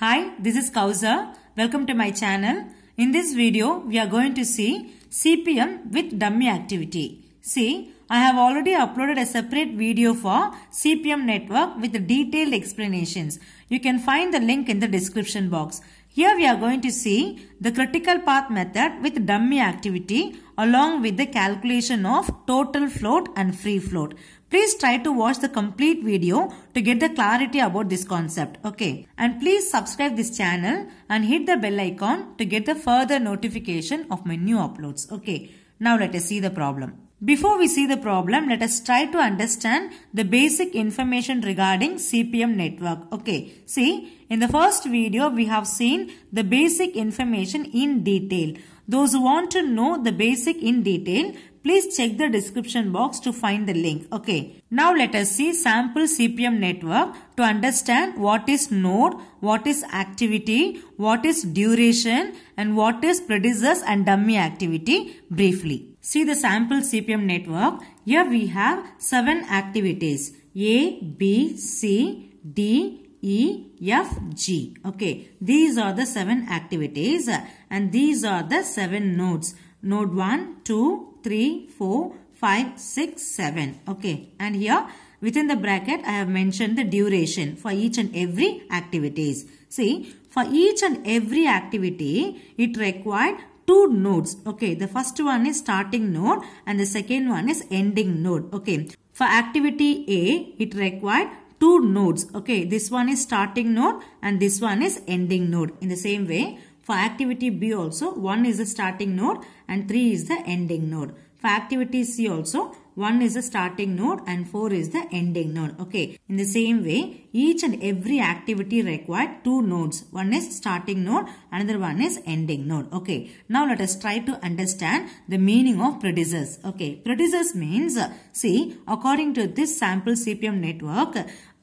Hi, this is Kauza. Welcome to my channel. In this video, we are going to see CPM with dummy activity. See, I have already uploaded a separate video for CPM network with detailed explanations. You can find the link in the description box. Here we are going to see the critical path method with dummy activity along with the calculation of total float and free float. Please try to watch the complete video to get the clarity about this concept. Okay. And please subscribe this channel and hit the bell icon to get the further notification of my new uploads. Okay. Now let us see the problem. Before we see the problem, let us try to understand the basic information regarding CPM network. Okay, see, in the first video, we have seen the basic information in detail. Those who want to know the basic in detail, Please check the description box to find the link. Okay. Now let us see sample CPM network to understand what is node, what is activity, what is duration and what is predecessors and dummy activity briefly. See the sample CPM network. Here we have 7 activities. A, B, C, D, E, F, G. Okay. These are the 7 activities and these are the 7 nodes. Node 1, 2, 3, 4, 5, 6, 7. Okay. And here within the bracket I have mentioned the duration for each and every activities. See, for each and every activity, it required two nodes. Okay, the first one is starting node and the second one is ending node. Okay, for activity A, it required two nodes. Okay, this one is starting node and this one is ending node. In the same way, for activity B also, 1 is the starting node and 3 is the ending node. For activity C also, 1 is the starting node and 4 is the ending node. Okay. In the same way, each and every activity required two nodes. One is starting node, another one is ending node. Okay. Now let us try to understand the meaning of predecessors. Okay. Predecessors means, see, according to this sample CPM network,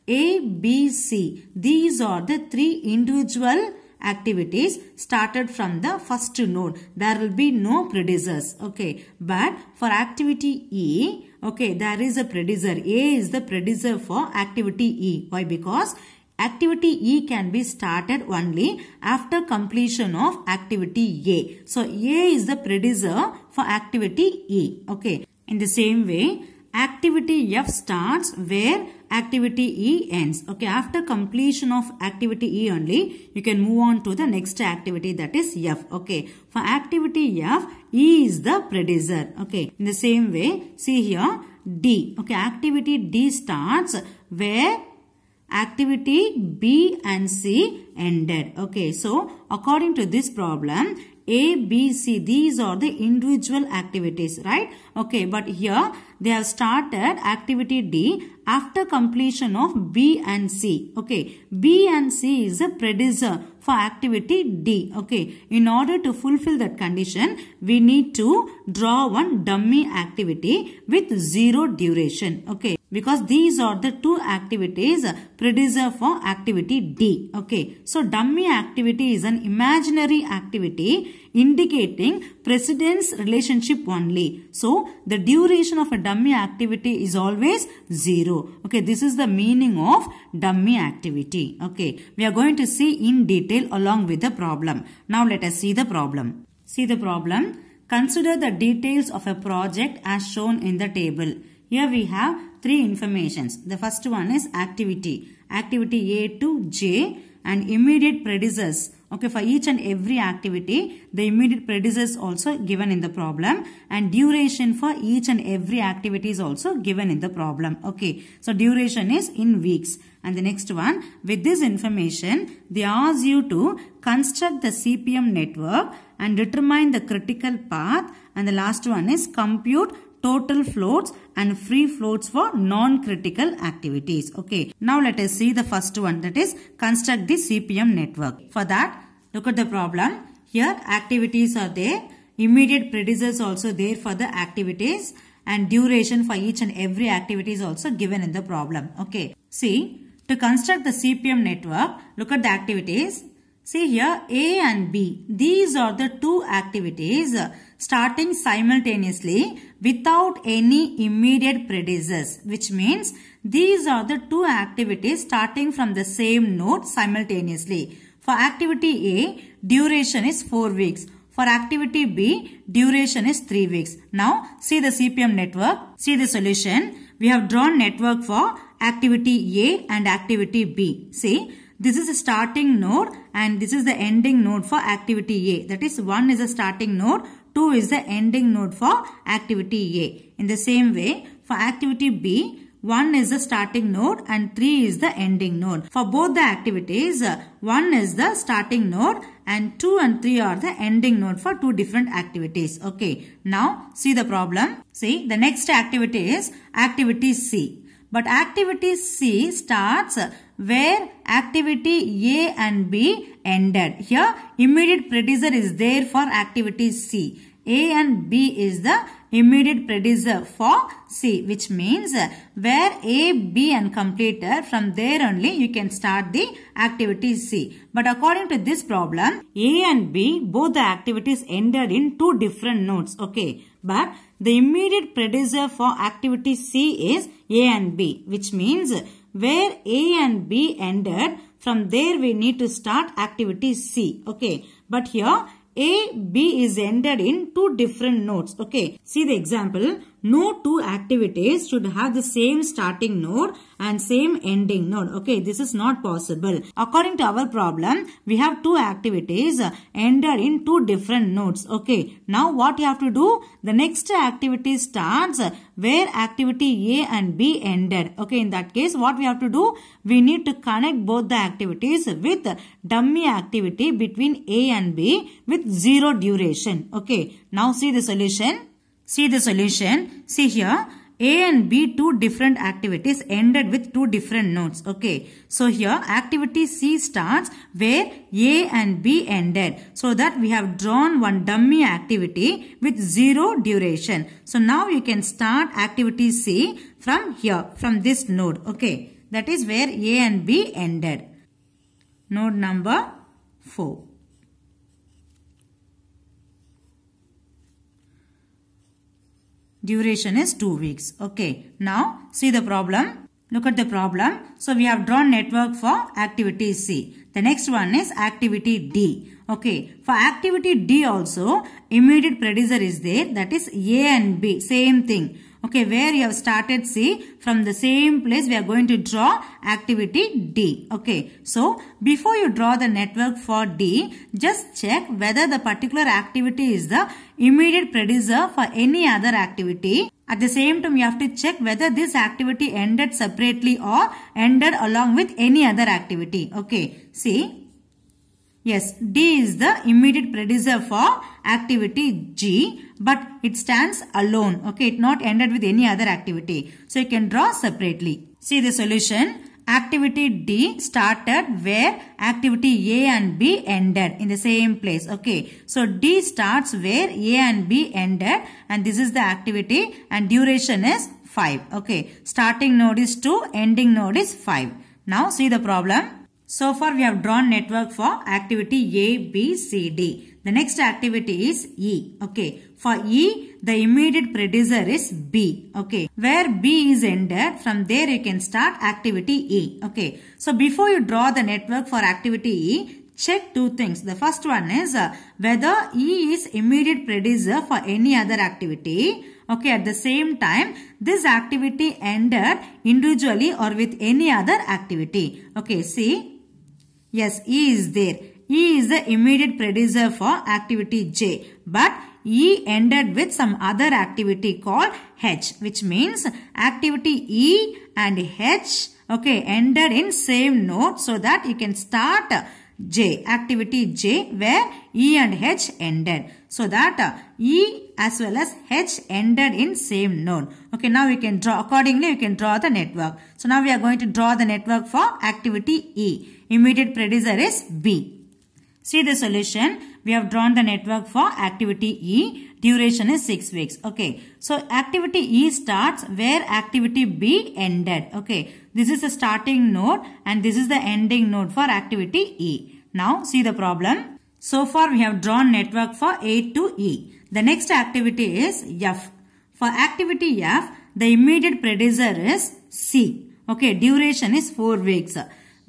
A, B, C, these are the three individual activities started from the first node. There will be no predecessors. Okay. But for activity E, okay, there is a predecessor. A is the predecessor for activity E. Why? Because activity E can be started only after completion of activity A. So, A is the predecessor for activity E. Okay. In the same way, activity F starts where activity E ends. Okay, after completion of activity E only, you can move on to the next activity that is F. Okay, for activity F, E is the predecessor. Okay, in the same way, see here D. Okay, activity D starts where activity B and C ended. Okay, so according to this problem, a, B, C. These are the individual activities, right? Okay, but here they have started activity D after completion of B and C. Okay, B and C is a predecessor for activity D. Okay, in order to fulfill that condition, we need to draw one dummy activity with zero duration. Okay because these are the two activities predecessor for activity D. Okay. So dummy activity is an imaginary activity indicating precedence relationship only. So the duration of a dummy activity is always zero. Okay. This is the meaning of dummy activity. Okay. We are going to see in detail along with the problem. Now let us see the problem. See the problem. Consider the details of a project as shown in the table. Here we have three informations. The first one is activity. Activity A to J and immediate predecessors. Okay, for each and every activity, the immediate predecessors also given in the problem and duration for each and every activity is also given in the problem. Okay, so duration is in weeks. And the next one, with this information, they ask you to construct the CPM network and determine the critical path. And the last one is compute total floats and free floats for non-critical activities. Okay. Now let us see the first one that is construct the CPM network. For that, look at the problem. Here activities are there. Immediate predecessors also there for the activities and duration for each and every activity is also given in the problem. Okay. See, to construct the CPM network, look at the activities. See here A and B. These are the two activities starting simultaneously without any immediate predecessors, which means these are the two activities starting from the same node simultaneously. For activity A, duration is 4 weeks. For activity B, duration is 3 weeks. Now, see the CPM network, see the solution. We have drawn network for activity A and activity B. See, this is a starting node and this is the ending node for activity A. That is, one is a starting node, 2 is the ending node for activity A. In the same way, for activity B, 1 is the starting node and 3 is the ending node. For both the activities, 1 is the starting node and 2 and 3 are the ending node for two different activities. Okay, now see the problem. See, the next activity is activity C. But activity C starts where activity A and B ended. Here immediate predecessor is there for activity C. A and B is the immediate predecessor for C which means where A, B and completed from there only you can start the activity C. But according to this problem A and B both the activities ended in two different nodes okay. But the immediate predecessor for activity C is A and B which means where A and B ended. From there we need to start activity C. Okay. But here A, B is ended in two different notes. Okay. See the example no two activities should have the same starting node and same ending node. Okay, this is not possible. According to our problem, we have two activities uh, ended in two different nodes. Okay, now what you have to do? The next activity starts uh, where activity A and B ended. Okay, in that case, what we have to do? We need to connect both the activities with dummy activity between A and B with zero duration. Okay, now see the solution. See the solution. See here, A and B, two different activities ended with two different nodes. Okay. So here, activity C starts where A and B ended. So that we have drawn one dummy activity with zero duration. So now you can start activity C from here, from this node. Okay. That is where A and B ended. Node number 4. Duration is 2 weeks. Okay. Now see the problem. Look at the problem. So we have drawn network for activity C. The next one is activity D. Okay. For activity D also immediate predecessor is there that is A and B. Same thing. Okay. Where you have started C from the same place we are going to draw activity D. Okay. So before you draw the network for D just check whether the particular activity is the immediate predecessor for any other activity. At the same time, you have to check whether this activity ended separately or ended along with any other activity. Okay, see. Yes, D is the immediate predecessor for activity G, but it stands alone. Okay, it not ended with any other activity. So you can draw separately. See the solution. Activity D started where activity A and B ended in the same place. Okay. So D starts where A and B ended and this is the activity and duration is 5. Okay. Starting node is 2, ending node is 5. Now see the problem. So far we have drawn network for activity A, B, C, D. The next activity is E. Okay. For E, the immediate predecessor is B. Okay. Where B is ended, from there you can start activity E. Okay. So before you draw the network for activity E, check two things. The first one is uh, whether E is immediate predecessor for any other activity. Okay, at the same time, this activity ended individually or with any other activity. Okay, see? Yes, E is there. E is the immediate predecessor for activity J. But E ended with some other activity called H which means activity E and H okay ended in same note so that you can start J activity J where E and H ended so that uh, E as well as H ended in same node okay now we can draw accordingly you can draw the network so now we are going to draw the network for activity E immediate predecessor is B see the solution we have drawn the network for activity E. Duration is 6 weeks. Okay. So activity E starts where activity B ended. Okay. This is the starting node and this is the ending node for activity E. Now see the problem. So far we have drawn network for A to E. The next activity is F. For activity F, the immediate predecessor is C. Okay, duration is 4 weeks.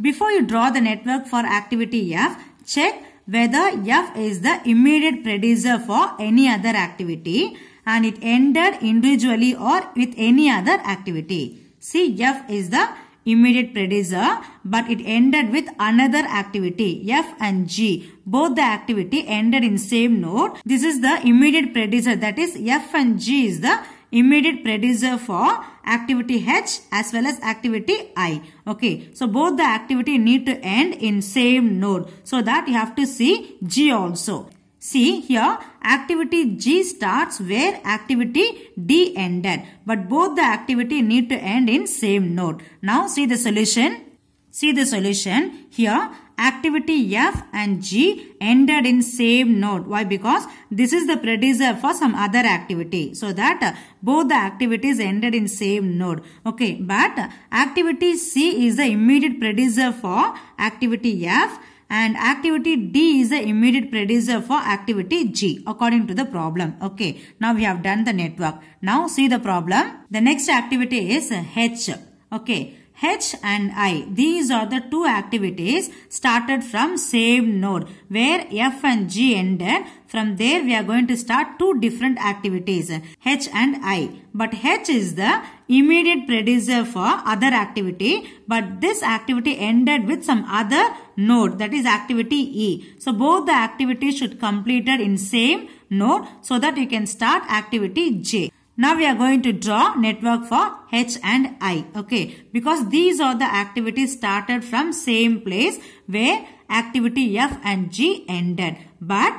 Before you draw the network for activity F, check whether F is the immediate predecessor for any other activity and it ended individually or with any other activity. See F is the immediate predecessor but it ended with another activity F and G. Both the activity ended in same node. This is the immediate predecessor that is F and G is the immediate predecessor for activity H as well as activity I. Okay. So both the activity need to end in same node. So that you have to see G also. See here activity G starts where activity D ended. But both the activity need to end in same node. Now see the solution. See the solution. Here activity F and G ended in same node. Why? Because this is the predecessor for some other activity. So that uh, both the activities ended in same node. Okay, but uh, activity C is the immediate predecessor for activity F and activity D is the immediate predecessor for activity G according to the problem. Okay, now we have done the network. Now see the problem. The next activity is H. Okay. H and I. These are the two activities started from same node where F and G ended. From there we are going to start two different activities H and I. But H is the immediate predecessor for other activity but this activity ended with some other node that is activity E. So both the activities should completed in same node so that you can start activity J. Now we are going to draw network for H and I. Okay. Because these are the activities started from same place where activity F and G ended. But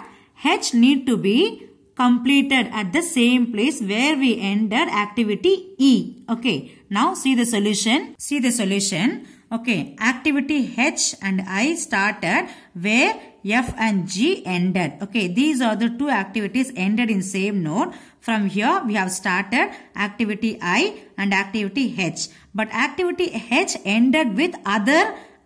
H need to be completed at the same place where we ended activity E. Okay. Now see the solution. See the solution. Okay, activity H and I started where F and G ended. Okay, these are the two activities ended in same node. From here, we have started activity I and activity H. But activity H ended with other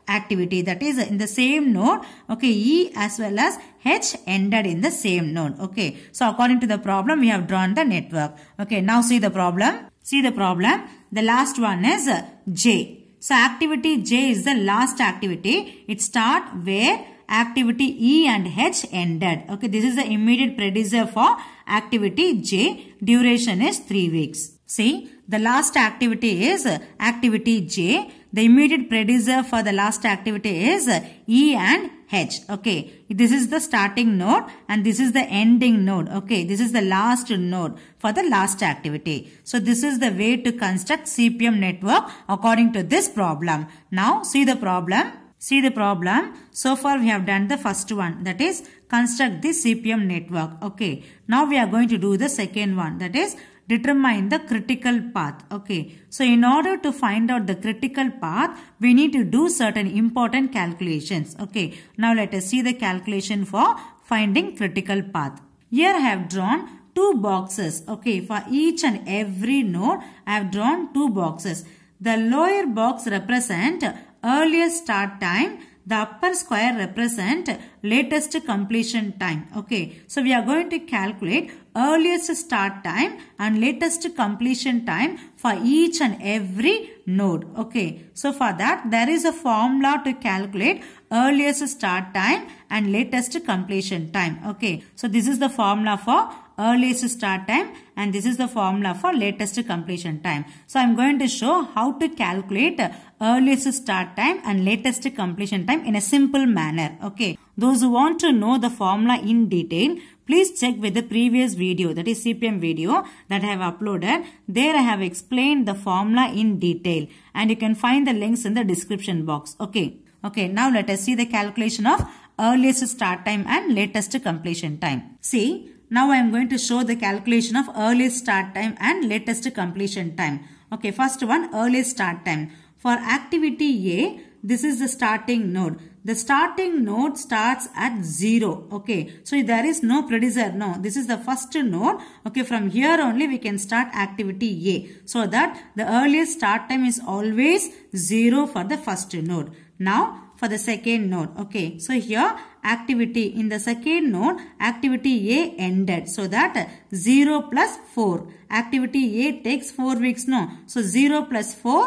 activity that is in the same node okay e as well as h ended in the same node okay so according to the problem we have drawn the network okay now see the problem see the problem the last one is j so activity J is the last activity. It start where activity E and H ended. Okay, this is the immediate predecessor for activity J. Duration is 3 weeks. See, the last activity is activity J. The immediate predecessor for the last activity is E and H. Okay. This is the starting node and this is the ending node. Okay. This is the last node for the last activity. So this is the way to construct CPM network according to this problem. Now see the problem. See the problem. So far we have done the first one that is construct the CPM network. Okay. Now we are going to do the second one that is determine the critical path. Okay. So in order to find out the critical path, we need to do certain important calculations. Okay. Now let us see the calculation for finding critical path. Here I have drawn two boxes. Okay. For each and every node, I have drawn two boxes. The lower box represent earliest start time the upper square represent latest completion time. Okay, so we are going to calculate earliest start time and latest completion time for each and every node. Okay. So for that, there is a formula to calculate earliest start time and latest completion time. Okay. So this is the formula for earliest start time and this is the formula for latest completion time. So I'm going to show how to calculate earliest start time and latest completion time in a simple manner. Okay. Those who want to know the formula in detail, Please check with the previous video that is CPM video that I have uploaded. There I have explained the formula in detail and you can find the links in the description box. Okay. Okay, now let us see the calculation of earliest start time and latest completion time. See, now I am going to show the calculation of earliest start time and latest completion time. Okay, first one earliest start time. For activity A, this is the starting node. The starting node starts at 0. Okay. So there is no predecessor. No. This is the first node. Okay. From here only we can start activity A. So that the earliest start time is always 0 for the first node. Now for the second node. Okay. So here activity in the second node activity A ended. So that 0 plus 4. Activity A takes 4 weeks. No. So 0 plus 4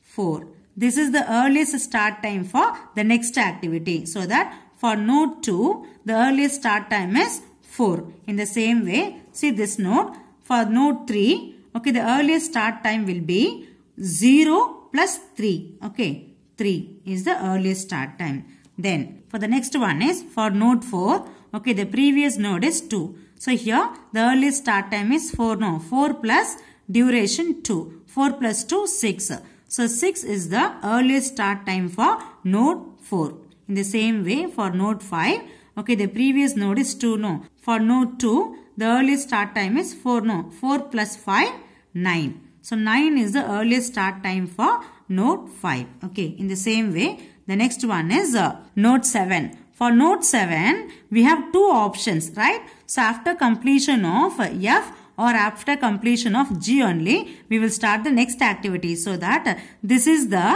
4. This is the earliest start time for the next activity. So that for node 2, the earliest start time is 4. In the same way, see this node, for node 3, okay, the earliest start time will be 0 plus 3, okay, 3 is the earliest start time. Then, for the next one is for node 4, okay, the previous node is 2. So, here the earliest start time is 4, no, 4 plus duration 2, 4 plus 2, 6. So 6 is the earliest start time for node 4. In the same way for node 5, okay, the previous node is 2 no. For node 2, the earliest start time is 4 no. 4 plus 5, 9. So 9 is the earliest start time for node 5. Okay, in the same way, the next one is uh, node 7. For node 7, we have two options, right? So after completion of F or after completion of G only, we will start the next activity so that this is the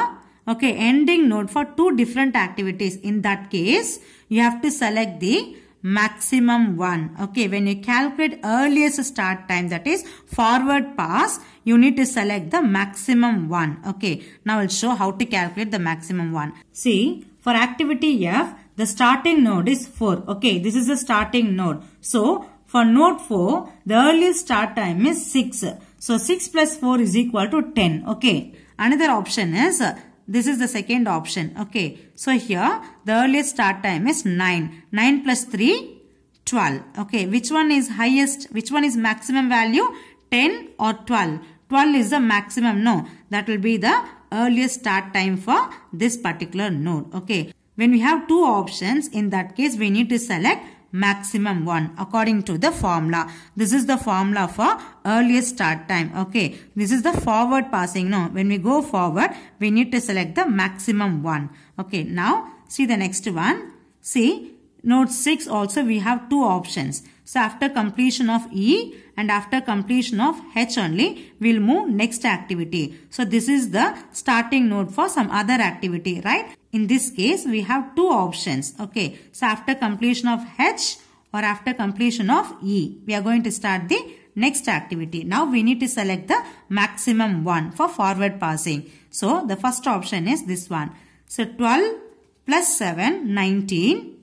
okay ending node for two different activities. In that case, you have to select the maximum one. Okay, when you calculate earliest start time that is forward pass, you need to select the maximum one. Okay, now I'll show how to calculate the maximum one. See, for activity F, the starting node is 4. Okay, this is the starting node. So, for node 4, the earliest start time is 6. So 6 plus 4 is equal to 10. Okay. Another option is, this is the second option. Okay. So here, the earliest start time is 9. 9 plus 3, 12. Okay. Which one is highest? Which one is maximum value? 10 or 12? 12 is the maximum. No. That will be the earliest start time for this particular node. Okay. When we have two options, in that case, we need to select maximum 1 according to the formula. This is the formula for earliest start time. Okay. This is the forward passing. No, when we go forward, we need to select the maximum 1. Okay. Now, see the next one. See, note 6 also we have two options. So, after completion of E and after completion of H only, we'll move next activity. So, this is the starting node for some other activity, right? In this case, we have two options. Okay. So after completion of H or after completion of E, we are going to start the next activity. Now we need to select the maximum one for forward passing. So the first option is this one. So 12 plus 7, 19.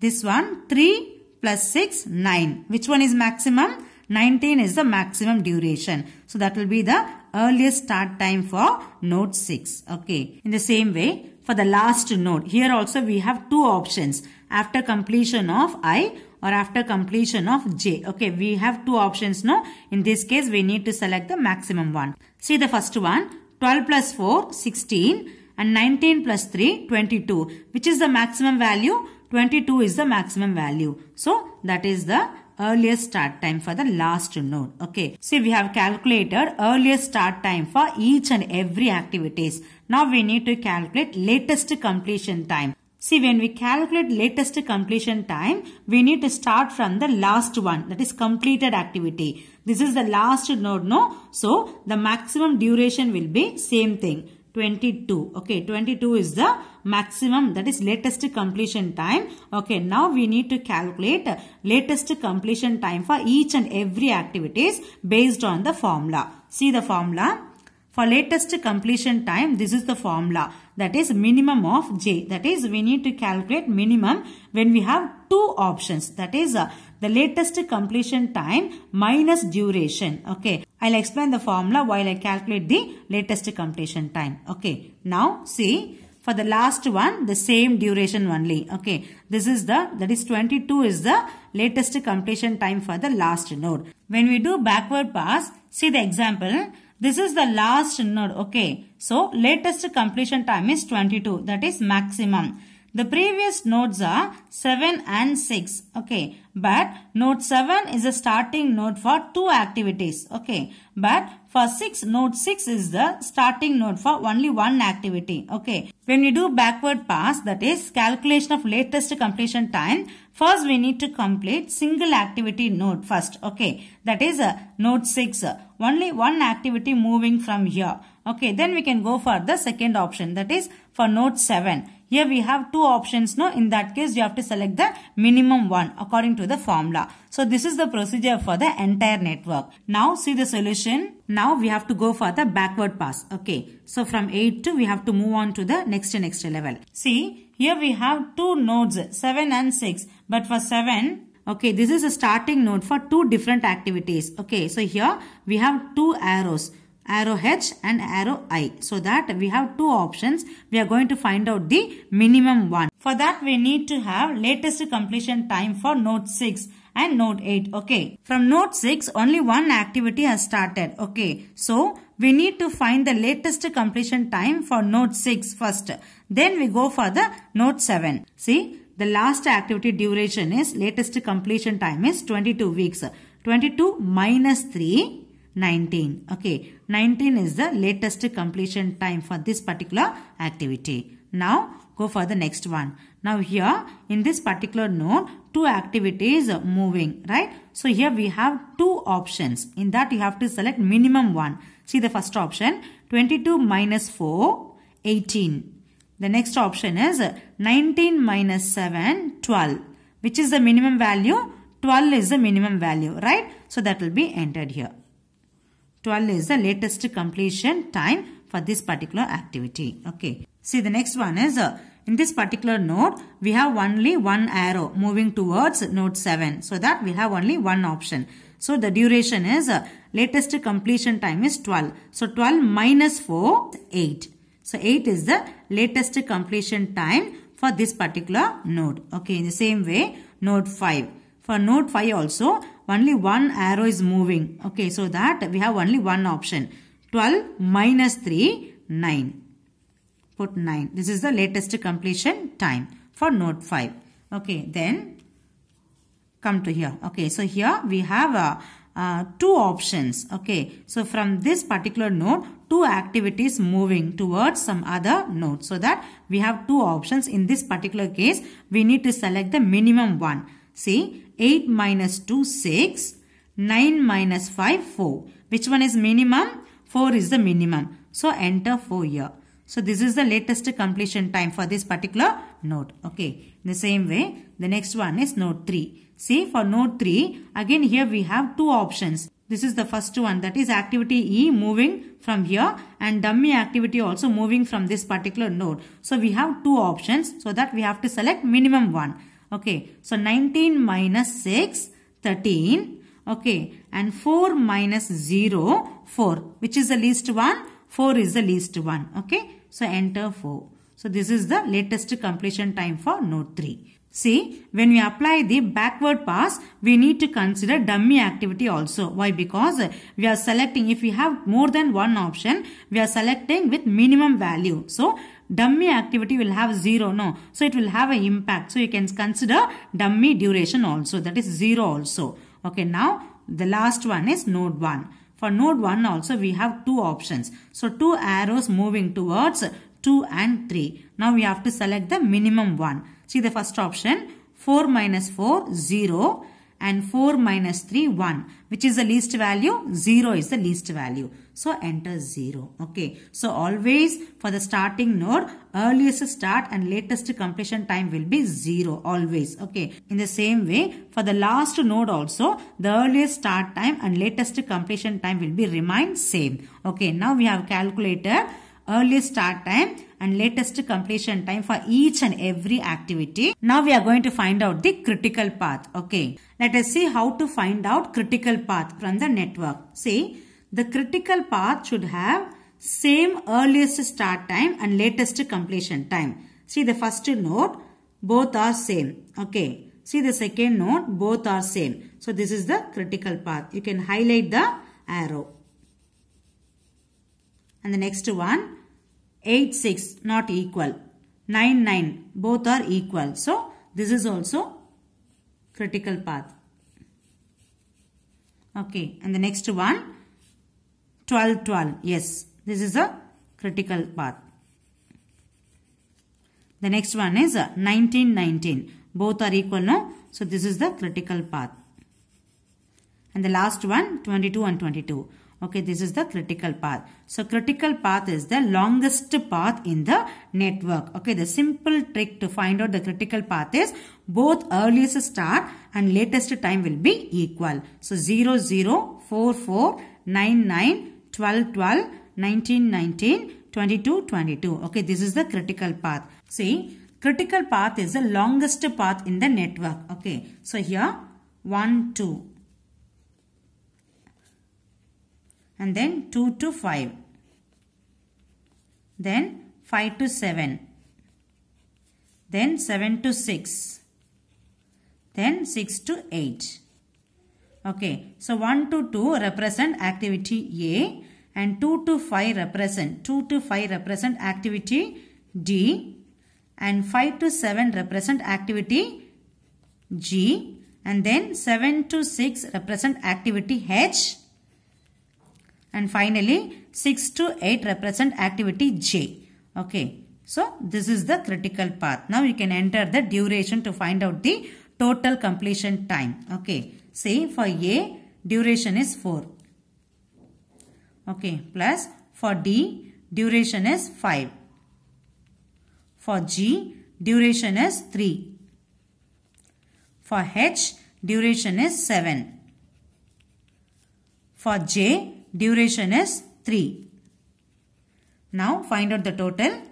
This one 3 plus 6, 9. Which one is maximum? 19 is the maximum duration. So that will be the earliest start time for node 6. Okay. In the same way, for the last node. Here also we have two options after completion of I or after completion of J. Okay, we have two options now. In this case, we need to select the maximum one. See the first one, 12 plus 4, 16 and 19 plus 3, 22. Which is the maximum value? 22 is the maximum value. So, that is the earliest start time for the last node. Okay. So we have calculated earliest start time for each and every activities. Now we need to calculate latest completion time. See, when we calculate latest completion time, we need to start from the last one, that is completed activity. This is the last node, no? So, the maximum duration will be same thing. 22 okay 22 is the maximum that is latest completion time okay now we need to calculate latest completion time for each and every activities based on the formula see the formula for latest completion time, this is the formula that is minimum of J. That is we need to calculate minimum when we have two options that is uh, the latest completion time minus duration. Okay. I'll explain the formula while I calculate the latest completion time. Okay. Now see for the last one the same duration only. Okay. This is the that is 22 is the latest completion time for the last node. When we do backward pass see the example this is the last node. Okay. So latest completion time is 22 that is maximum. The previous nodes are 7 and 6. Okay. But node 7 is a starting node for two activities. Okay. But for 6, node 6 is the starting node for only one activity. Okay. When we do backward pass, that is calculation of latest completion time, first we need to complete single activity node first. Okay. That is a uh, node 6. Uh, only one activity moving from here. Okay. Then we can go for the second option. That is for node 7 here we have two options. No, in that case, you have to select the minimum one according to the formula. So this is the procedure for the entire network. Now see the solution. Now we have to go for the backward pass. Okay. So from 8 to we have to move on to the next and next level. See, here we have two nodes, 7 and 6. But for 7, Okay, this is a starting node for two different activities. Okay, so here we have two arrows arrow H and arrow I. So that we have two options. We are going to find out the minimum one. For that we need to have latest completion time for node 6 and node 8. Okay. From node 6 only one activity has started. Okay. So we need to find the latest completion time for node 6 first. Then we go for the node 7. See the last activity duration is latest completion time is 22 weeks. 22 minus 3 19. Okay, 19 is the latest completion time for this particular activity. Now, go for the next one. Now here, in this particular node, two activities moving, right? So here we have two options. In that, you have to select minimum one. See the first option, 22 minus 4, 18. The next option is 19 minus 7, 12. Which is the minimum value? 12 is the minimum value, right? So that will be entered here. 12 is the latest completion time for this particular activity. Okay. See the next one is uh, in this particular node we have only one arrow moving towards node 7. So that we have only one option. So the duration is uh, latest completion time is 12. So 12 minus 4 8. So 8 is the latest completion time for this particular node. Okay. In the same way node 5. For node 5 also only one arrow is moving. Okay, so that we have only one option. 12 minus 3, 9. Put 9. This is the latest completion time for node 5. Okay, then come to here. Okay, so here we have uh, uh, two options okay so from this particular node two activities moving towards some other node so that we have two options in this particular case we need to select the minimum one See 8 minus 2 6, 9 minus 5 4. Which one is minimum? 4 is the minimum. So enter 4 here. So this is the latest completion time for this particular node. Okay. In the same way the next one is node 3. See for node 3 again here we have two options. This is the first one that is activity E moving from here and dummy activity also moving from this particular node. So we have two options so that we have to select minimum one. Okay, so 19 minus 6, 13. Okay, and 4 minus 0, 4. Which is the least one? 4 is the least one. Okay, so enter 4. So this is the latest completion time for node 3. See, when we apply the backward pass, we need to consider dummy activity also. Why? Because we are selecting, if we have more than one option, we are selecting with minimum value. So, dummy activity will have 0 no so it will have an impact so you can consider dummy duration also that is 0 also okay now the last one is node 1 for node 1 also we have two options so two arrows moving towards 2 and 3 now we have to select the minimum one see the first option 4 minus 4 0 and 4 minus 3 1 which is the least value 0 is the least value so enter 0 okay so always for the starting node earliest start and latest completion time will be 0 always okay in the same way for the last node also the earliest start time and latest completion time will be remain same okay now we have calculated earliest start time and latest completion time for each and every activity. Now we are going to find out the critical path. Okay. Let us see how to find out critical path from the network. See, the critical path should have same earliest start time and latest completion time. See the first node, both are same. Okay. See the second node, both are same. So this is the critical path. You can highlight the arrow. And the next one, 8, 6 not equal. 9, 9 both are equal. So, this is also critical path. Okay, and the next one 12, 12. Yes, this is a critical path. The next one is uh, 19, 19. Both are equal, no? So, this is the critical path. And the last one, 22 and 22. Okay, this is the critical path. So critical path is the longest path in the network. Okay, the simple trick to find out the critical path is both earliest start and latest time will be equal. So 0, 0, 4, 4, 9, 9, 12, 12, 19, 19, 22, 22. Okay, this is the critical path. See, critical path is the longest path in the network. Okay, so here 1, 2. and then 2 to 5 then 5 to 7 then 7 to 6 then 6 to 8 okay so 1 to 2 represent activity A and 2 to 5 represent 2 to 5 represent activity D and 5 to 7 represent activity G and then 7 to 6 represent activity H and finally, 6 to 8 represent activity J. Okay. So, this is the critical path. Now, you can enter the duration to find out the total completion time. Okay. Say for A, duration is 4. Okay. Plus for D, duration is 5. For G, duration is 3. For H, duration is 7. For J, Duration is 3. Now find out the total.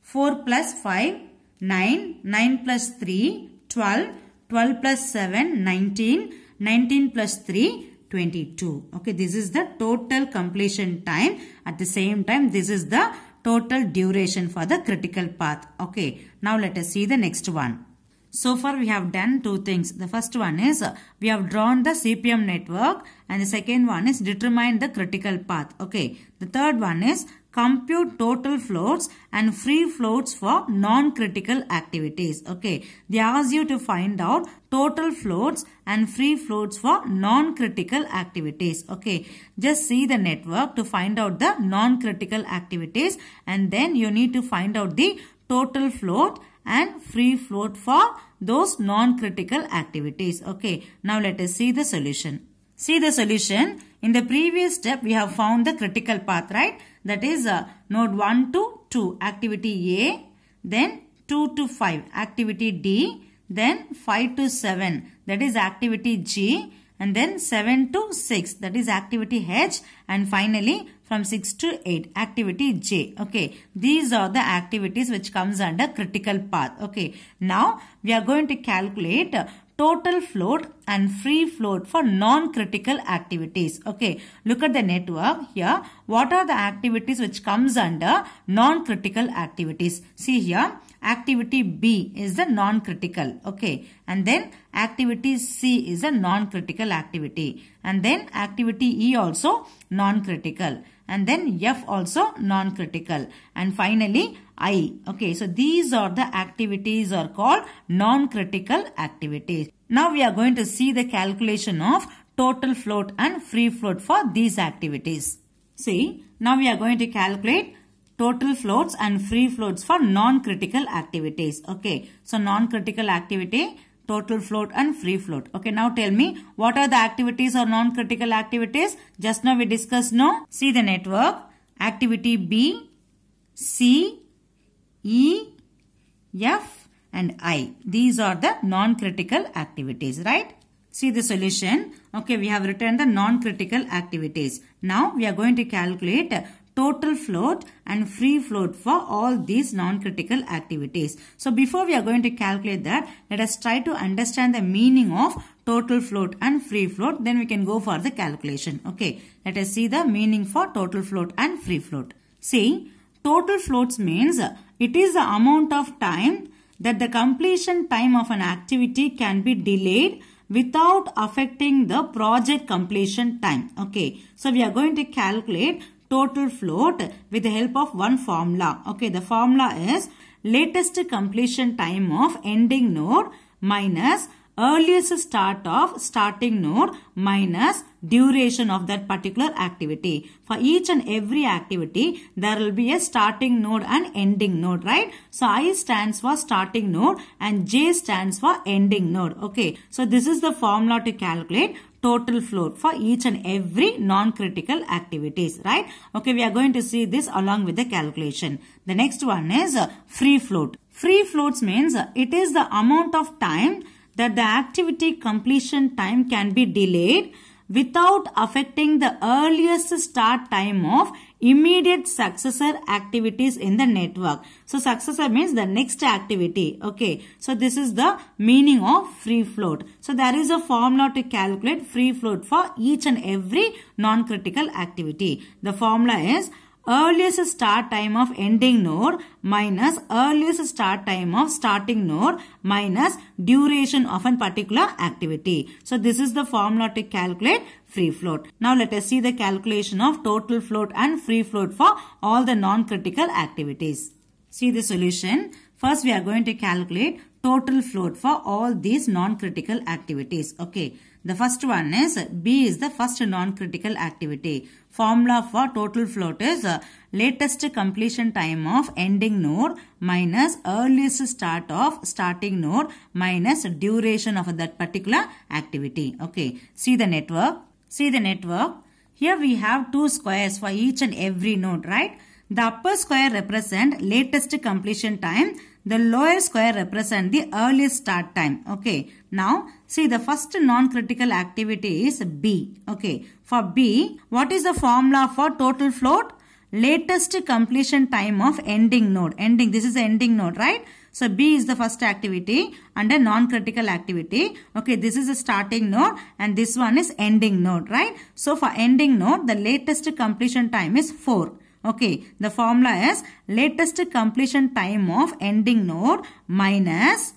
4 plus 5, 9, 9 plus 3, 12, 12 plus 7, 19, 19 plus 3, 22. Okay, this is the total completion time. At the same time, this is the total duration for the critical path. Okay, now let us see the next one. So far we have done two things. The first one is uh, we have drawn the CPM network and the second one is determine the critical path. Okay. The third one is compute total floats and free floats for non-critical activities. Okay. They ask you to find out total floats and free floats for non-critical activities. Okay. Just see the network to find out the non-critical activities and then you need to find out the total float and free float for those non-critical activities. Okay, now let us see the solution. See the solution. In the previous step, we have found the critical path, right? That is uh, node 1 to 2, activity A, then 2 to 5, activity D, then 5 to 7, that is activity G, and then 7 to 6, that is activity H, and finally from 6 to 8 activity J okay these are the activities which comes under critical path okay now we are going to calculate total float and free float for non-critical activities. Okay, look at the network here. What are the activities which comes under non-critical activities? See here, activity B is the non-critical. Okay, and then activity C is a non-critical activity. And then activity E also non-critical and then F also non-critical and finally I. Okay, so these are the activities are called non-critical activities. Now we are going to see the calculation of total float and free float for these activities. See, now we are going to calculate total floats and free floats for non-critical activities. Okay, so non-critical activity total float and free float. Okay, now tell me what are the activities or non-critical activities? Just now we discussed no. See the network. Activity B, C, E, F and I. These are the non-critical activities, right? See the solution. Okay, we have written the non-critical activities. Now we are going to calculate total float and free float for all these non-critical activities. So before we are going to calculate that, let us try to understand the meaning of total float and free float. Then we can go for the calculation. Okay, let us see the meaning for total float and free float. See, total floats means it is the amount of time that the completion time of an activity can be delayed without affecting the project completion time. Okay, so we are going to calculate total float with the help of one formula. Okay, the formula is latest completion time of ending node minus earliest start of starting node minus duration of that particular activity. For each and every activity, there will be a starting node and ending node, right? So, I stands for starting node and J stands for ending node, okay? So, this is the formula to calculate total float for each and every non-critical activities, right? Okay, we are going to see this along with the calculation. The next one is uh, free float. Free floats means uh, it is the amount of time that the activity completion time can be delayed without affecting the earliest start time of immediate successor activities in the network. So successor means the next activity. Okay. So this is the meaning of free float. So there is a formula to calculate free float for each and every non-critical activity. The formula is earliest start time of ending node minus earliest start time of starting node minus duration of a particular activity. So this is the formula to calculate free float. Now let us see the calculation of total float and free float for all the non-critical activities. See the solution. First we are going to calculate total float for all these non-critical activities. Okay. The first one is B is the first non-critical activity formula for total float is uh, latest completion time of ending node minus earliest start of starting node minus duration of that particular activity. Okay, see the network. See the network. Here we have two squares for each and every node, right? The upper square represent latest completion time. The lower square represent the earliest start time. Okay. Now, see the first non-critical activity is B. Okay. For B, what is the formula for total float? Latest completion time of ending node. Ending, this is the ending node, right? So B is the first activity and a non-critical activity. Okay, this is a starting node and this one is ending node, right? So for ending node, the latest completion time is 4. Okay, the formula is latest completion time of ending node minus,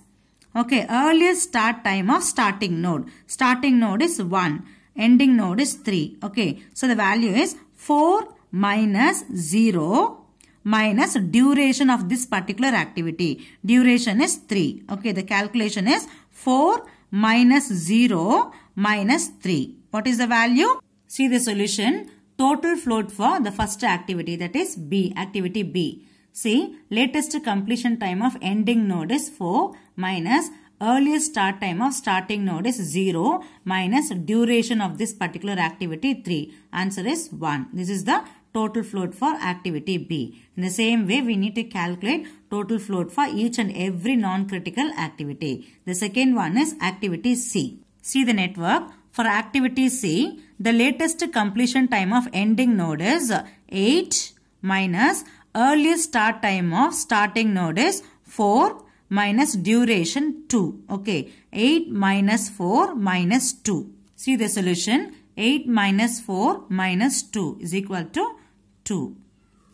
okay, earliest start time of starting node. Starting node is 1 ending node is 3. Okay. So, the value is 4 minus 0 minus duration of this particular activity. Duration is 3. Okay. The calculation is 4 minus 0 minus 3. What is the value? See the solution. Total float for the first activity that is B. Activity B. See latest completion time of ending node is 4 minus minus earliest start time of starting node is 0 minus duration of this particular activity 3. Answer is 1. This is the total float for activity B. In the same way, we need to calculate total float for each and every non-critical activity. The second one is activity C. See the network. For activity C, the latest completion time of ending node is 8 minus earliest start time of starting node is 4 minus duration 2. Okay, 8 minus 4 minus 2. See the solution 8 minus 4 minus 2 is equal to 2.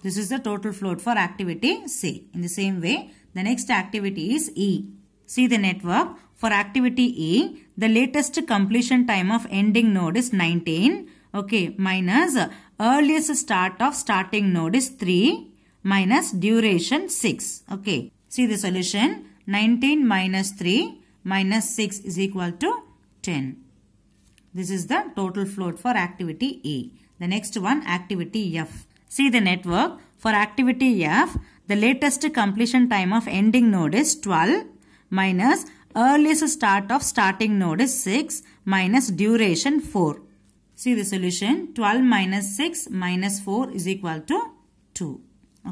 This is the total float for activity C. In the same way, the next activity is E. See the network. For activity E, the latest completion time of ending node is 19. Okay, minus earliest start of starting node is 3 minus duration 6. Okay. See the solution 19 minus 3 minus 6 is equal to 10. This is the total float for activity E. The next one activity F. See the network for activity F the latest completion time of ending node is 12 minus earliest start of starting node is 6 minus duration 4. See the solution 12 minus 6 minus 4 is equal to 2.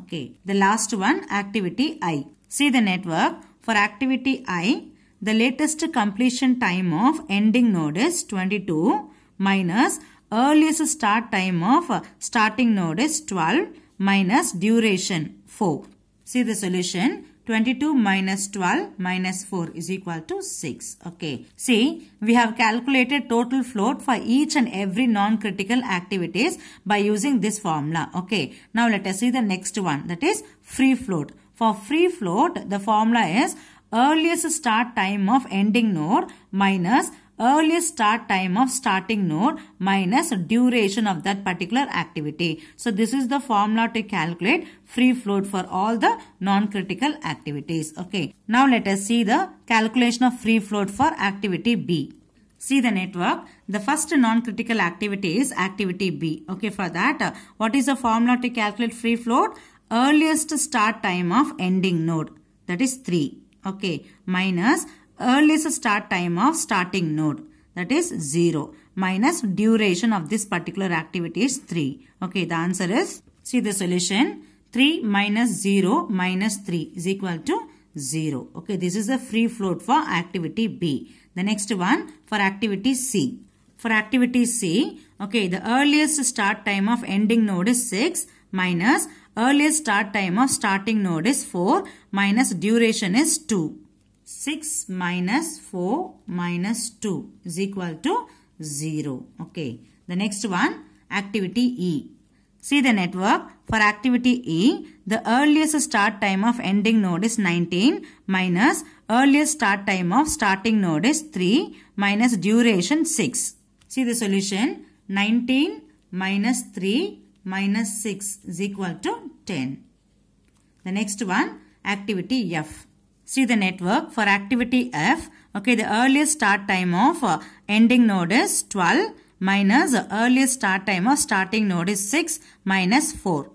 Okay. The last one activity I. See the network for activity I, the latest completion time of ending node is 22 minus earliest start time of uh, starting node is 12 minus duration 4. See the solution 22 minus 12 minus 4 is equal to 6. Okay. See, we have calculated total float for each and every non-critical activities by using this formula. Okay. Now let us see the next one that is free float. For free float, the formula is earliest start time of ending node minus earliest start time of starting node minus duration of that particular activity. So this is the formula to calculate free float for all the non-critical activities. Okay. Now let us see the calculation of free float for activity B. See the network. The first non-critical activity is activity B. Okay, for that, uh, what is the formula to calculate free float? earliest start time of ending node that is 3 okay minus earliest start time of starting node that is 0 minus duration of this particular activity is 3 okay the answer is see the solution 3 minus 0 minus 3 is equal to 0 okay this is the free float for activity B the next one for activity C for activity C okay the earliest start time of ending node is 6 minus Earliest start time of starting node is 4 minus duration is 2. 6 minus 4 minus 2 is equal to 0. Okay. The next one, activity E. See the network. For activity E, the earliest start time of ending node is 19 minus earliest start time of starting node is 3 minus duration 6. See the solution. 19 minus 3 minus 6 is equal to 10. The next one, activity F. See the network for activity F. Okay, the earliest start time of uh, ending node is 12 minus earliest start time of starting node is 6 minus 4.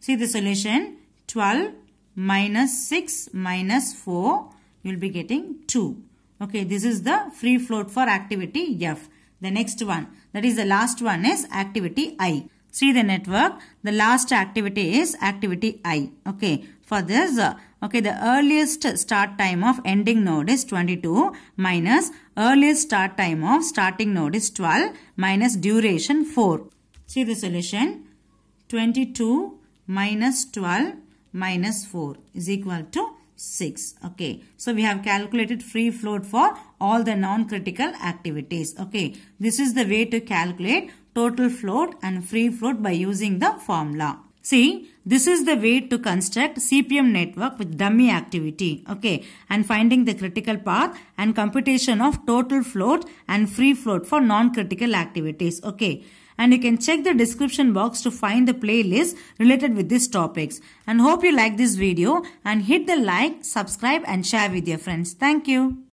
See the solution 12 minus 6 minus 4 you will be getting 2. Okay, this is the free float for activity F. The next one that is the last one is activity I. See the network. The last activity is activity I. Okay. For this, uh, okay, the earliest start time of ending node is 22 minus earliest start time of starting node is 12 minus duration 4. See the solution. 22 minus 12 minus 4 is equal to 6. Okay. So, we have calculated free float for all the non-critical activities. Okay. This is the way to calculate total float and free float by using the formula. See, this is the way to construct CPM network with dummy activity. Okay. And finding the critical path and computation of total float and free float for non-critical activities. Okay. And you can check the description box to find the playlist related with these topics. And hope you like this video and hit the like, subscribe and share with your friends. Thank you.